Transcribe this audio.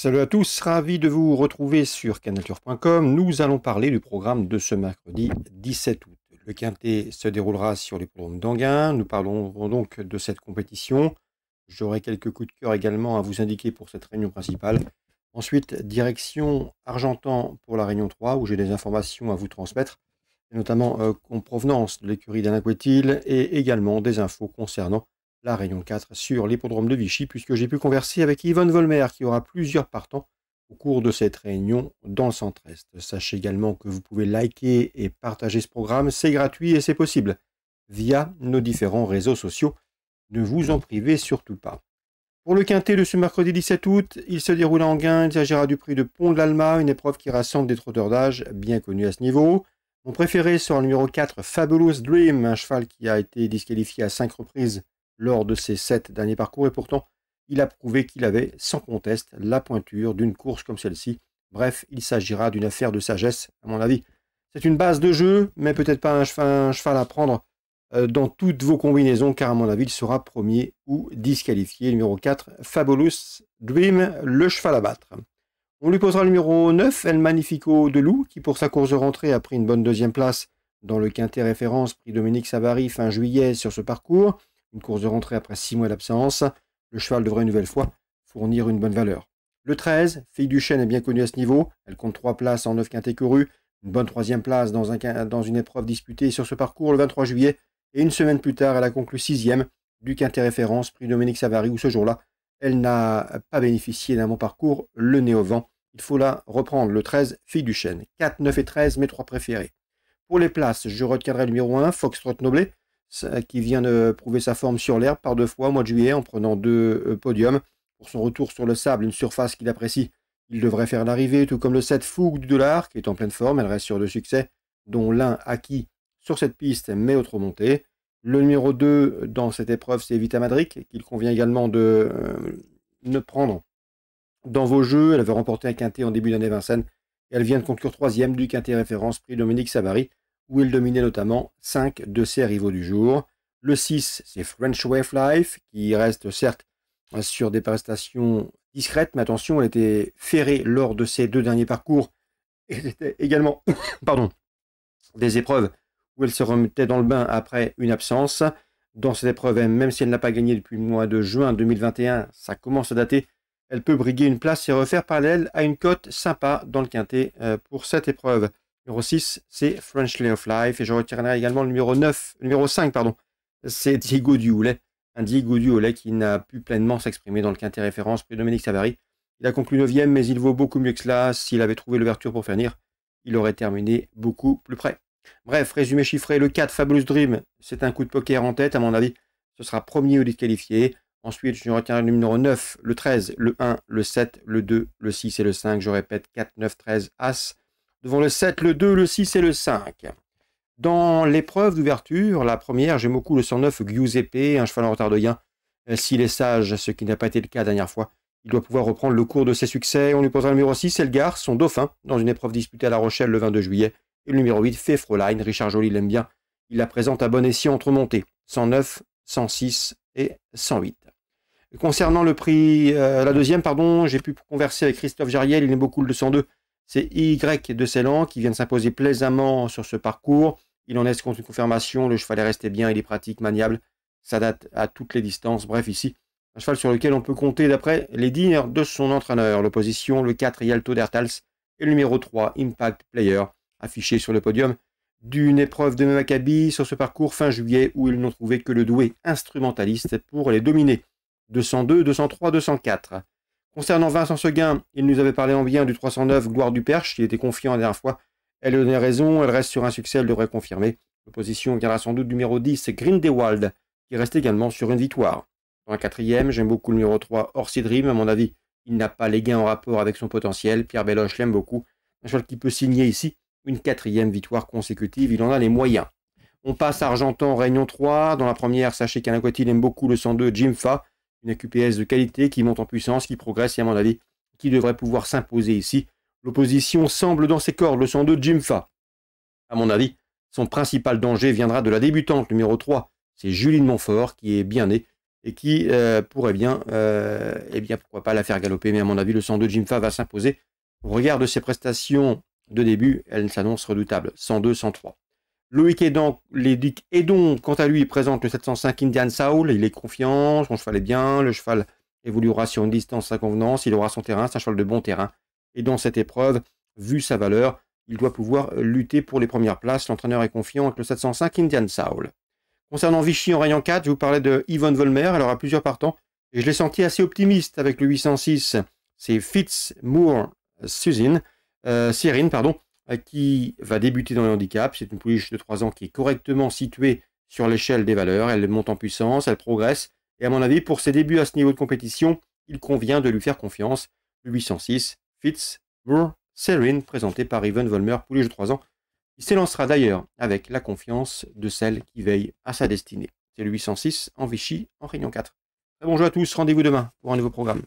Salut à tous, ravi de vous retrouver sur canature.com. Nous allons parler du programme de ce mercredi 17 août. Le quintet se déroulera sur les programmes d'Anguin. Nous parlerons donc de cette compétition. J'aurai quelques coups de cœur également à vous indiquer pour cette réunion principale. Ensuite, direction Argentan pour la réunion 3, où j'ai des informations à vous transmettre, notamment euh, en provenance de l'écurie d'Alain et également des infos concernant la Réunion 4 sur l'hippodrome de Vichy, puisque j'ai pu converser avec Yvonne Volmer, qui aura plusieurs partants au cours de cette réunion dans le centre-est. Sachez également que vous pouvez liker et partager ce programme, c'est gratuit et c'est possible via nos différents réseaux sociaux. Ne vous en privez surtout pas. Pour le quintet de ce mercredi 17 août, il se déroule en gain. Il s'agira du prix de Pont de l'Alma, une épreuve qui rassemble des trotteurs d'âge bien connus à ce niveau. Mon préféré sera le numéro 4, Fabulous Dream, un cheval qui a été disqualifié à cinq reprises lors de ses sept derniers parcours et pourtant il a prouvé qu'il avait sans conteste la pointure d'une course comme celle-ci. Bref, il s'agira d'une affaire de sagesse, à mon avis. C'est une base de jeu, mais peut-être pas un cheval, à prendre euh, dans toutes vos combinaisons, car à mon avis, il sera premier ou disqualifié. Numéro 4, Fabulous Dream, le cheval à battre. On lui posera le numéro 9, El Magnifico de Lou, qui pour sa course de rentrée a pris une bonne deuxième place dans le quintet référence prix Dominique Savary fin juillet sur ce parcours. Une course de rentrée après six mois d'absence, le cheval devrait une nouvelle fois fournir une bonne valeur. Le 13, Fille du Chêne est bien connue à ce niveau. Elle compte trois places en neuf quintés courus, une bonne troisième place dans, dans, une épreuve disputée sur ce parcours le 23 juillet. Et une semaine plus tard, elle a conclu sixième du quintet référence, prix Dominique Savary, où ce jour-là, elle n'a pas bénéficié d'un bon parcours, le nez au vent. Il faut la reprendre, le 13, Fille du Chêne. 4, 9 et 13, mes trois préférés. Pour les places, je retiendrai le numéro 1, Foxtrot Noblet, qui vient de prouver sa forme sur l'herbe par deux fois au mois de juillet en prenant deux euh, podiums. Pour son retour sur le sable, une surface qu'il apprécie, il devrait faire l'arrivée, tout comme le 7 Fougue du Dollar, qui est en pleine forme, elle reste sur le succès, dont l'un acquis sur cette piste, mais autre montée. Le numéro 2 dans cette épreuve, c'est Vita Madric, qu'il convient également de euh, ne prendre dans vos jeux. Elle avait remporté un quintet en début d'année Vincennes, et elle vient de conclure troisième du quintet référence prix Dominique Savary où il dominait notamment 5 de ses rivaux du jour. Le 6, c'est French Wave Life, qui reste certes sur des prestations discrètes, mais attention, elle était ferrée lors de ses deux derniers parcours. Elle était également pardon, des épreuves où elle se remettait dans le bain après une absence. Dans cette épreuve, même si elle n'a pas gagné depuis le mois de juin 2021, ça commence à dater, elle peut briguer une place et refaire parallèle à une cote sympa dans le quintet euh, pour cette épreuve. Numéro 6, c'est French Lay of Life. Et je retiendrai également le numéro 9, numéro 5, pardon. C'est Diego houlet Un Diego houlet qui n'a pu pleinement s'exprimer dans le quintet référence prix Dominique Savary. Il a conclu 9 mais il vaut beaucoup mieux que cela. S'il avait trouvé l'ouverture pour finir, il aurait terminé beaucoup plus près. Bref, résumé chiffré, le 4, Fabulous Dream, c'est un coup de poker en tête, à mon avis. Ce sera premier ou disqualifié. Ensuite, je retiendrai le numéro 9, le 13, le 1, le 7, le 2, le 6 et le 5. Je répète, 4, 9, 13, As devant le 7, le 2, le 6 et le 5. Dans l'épreuve d'ouverture, la première, j'aime beaucoup le 109 Giuseppe, un cheval en retard de gain. S'il est sage, ce qui n'a pas été le cas la dernière fois, il doit pouvoir reprendre le cours de ses succès. On lui posera le numéro 6, Elgar, son dauphin, dans une épreuve disputée à La Rochelle le 22 juillet. Et le numéro 8, fait Richard Joly l'aime bien. Il la présente à bon escient entre montées, 109, 106 et 108. Concernant le prix, euh, la deuxième, pardon, j'ai pu converser avec Christophe Jariel, il aime beaucoup le 202. C'est Y de Célan qui vient de s'imposer plaisamment sur ce parcours. Il en est contre une confirmation. Le cheval est resté bien, il est pratique, maniable. Ça date à toutes les distances. Bref, ici, un cheval sur lequel on peut compter, d'après les dires de son entraîneur. L'opposition, le 4 Yalto d'Ertals et le numéro 3 Impact Player, affiché sur le podium d'une épreuve de Maccabi sur ce parcours fin juillet où ils n'ont trouvé que le doué instrumentaliste pour les dominer. 202, 203, 204. Concernant Vincent Seguin, il nous avait parlé en bien du 309 Gloire du Perche, qui était confiant la dernière fois. Elle donnait raison, elle reste sur un succès, elle devrait confirmer. L'opposition viendra sans doute numéro 10, Dewald, qui reste également sur une victoire. Dans la quatrième, j'aime beaucoup le numéro 3, Orsi À mon avis, il n'a pas les gains en rapport avec son potentiel. Pierre Belloche l'aime beaucoup. Un cheval qui peut signer ici une quatrième victoire consécutive. Il en a les moyens. On passe Argentan, Réunion 3. Dans la première, sachez qu'un aime beaucoup le 102, Jim Fa une QPS de qualité qui monte en puissance, qui progresse et à mon avis, qui devrait pouvoir s'imposer ici. L'opposition semble dans ses cordes, le 102 Jimfa. À mon avis, son principal danger viendra de la débutante numéro 3, c'est de Montfort, qui est bien née et qui euh, pourrait bien, euh, eh bien, pourquoi pas la faire galoper. Mais à mon avis, le 102 Jimfa va s'imposer. Au regard de ses prestations de début, elle s'annonce redoutable. 102-103. Loïc Edon, Edon, quant à lui, présente le 705 Indian Soul. Il est confiant, son cheval est bien, le cheval évoluera sur une distance à convenance, il aura son terrain, c'est un cheval de bon terrain. Et dans cette épreuve, vu sa valeur, il doit pouvoir lutter pour les premières places. L'entraîneur est confiant avec le 705 Indian Soul. Concernant Vichy en rayon 4, je vous parlais de Yvonne Volmer, elle aura plusieurs partants, et je l'ai senti assez optimiste avec le 806. C'est Fitz Moore Susan, Cyrine, euh, pardon, qui va débuter dans le handicap. C'est une pouliche de 3 ans qui est correctement située sur l'échelle des valeurs. Elle monte en puissance, elle progresse. Et à mon avis, pour ses débuts à ce niveau de compétition, il convient de lui faire confiance. Le 806 Fitz présenté par Ivan Vollmer, pouliche de 3 ans. Il s'élancera d'ailleurs avec la confiance de celle qui veille à sa destinée. C'est le 806 en Vichy, en Réunion 4. Bonjour à tous, rendez-vous demain pour un nouveau programme.